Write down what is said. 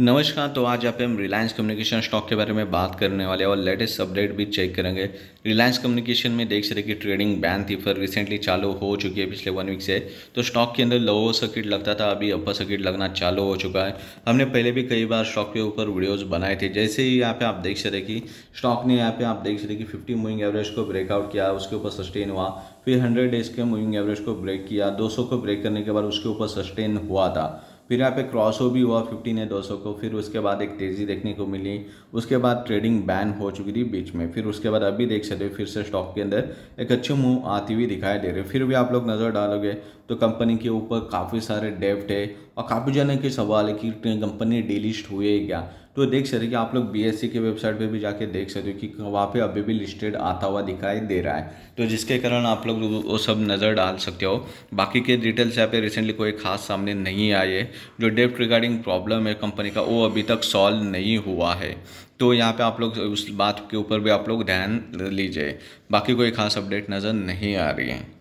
नमस्कार तो आज आप हम रिलायंस कम्युनिकेशन स्टॉक के बारे में बात करने वाले और लेटेस्ट अपडेट भी चेक करेंगे रिलायंस कम्युनिकेशन में देख सकते कि ट्रेडिंग बैन थी पर रिसेंटली चालू हो चुकी है पिछले वन वीक से तो स्टॉक के अंदर लोअर सर्किट लगता था अभी अपर सर्किट लगना चालू हो चुका है हमने पहले भी कई बार स्टॉक के ऊपर वीडियोज़ बनाए थे जैसे ही यहाँ पे आप देख सकते कि स्टॉक ने यहाँ पे आप देख सकते कि फिफ्टी मूविंग एवरेज को ब्रेकआउट किया उसके ऊपर सस्टेन हुआ फिर हंड्रेड डेज के मूविंग एवरेज को ब्रेक किया दो को ब्रेक करने के बाद उसके ऊपर सस्टेन हुआ था फिर यहाँ पे क्रॉस हो भी हुआ फिफ्टीन या दो सौ को फिर उसके बाद एक तेज़ी देखने को मिली उसके बाद ट्रेडिंग बैन हो चुकी थी बीच में फिर उसके बाद अभी देख सकते हो फिर से स्टॉक के अंदर एक अच्छी मूव आती हुई दिखाई दे रही है फिर भी आप लोग नज़र डालोगे तो कंपनी के ऊपर काफ़ी सारे डेप्ट है और काफ़ी जन के सवाल है कि कंपनी डीलिस्ट हुई है क्या तो देख सकते कि आप लोग सी e के वेबसाइट पे भी जाके देख सकते हो कि वहाँ पे अभी भी लिस्टेड आता हुआ दिखाई दे रहा है तो जिसके कारण आप लोग वो सब नज़र डाल सकते हो बाकी के डिटेल्स यहाँ पे रिसेंटली कोई खास सामने नहीं आई है जो डेप्ट रिगार्डिंग प्रॉब्लम है कंपनी का वो अभी तक सॉल्व नहीं हुआ है तो यहाँ पर आप लोग उस बात के ऊपर भी आप लोग ध्यान लीजिए बाकी कोई खास अपडेट नज़र नहीं आ रही है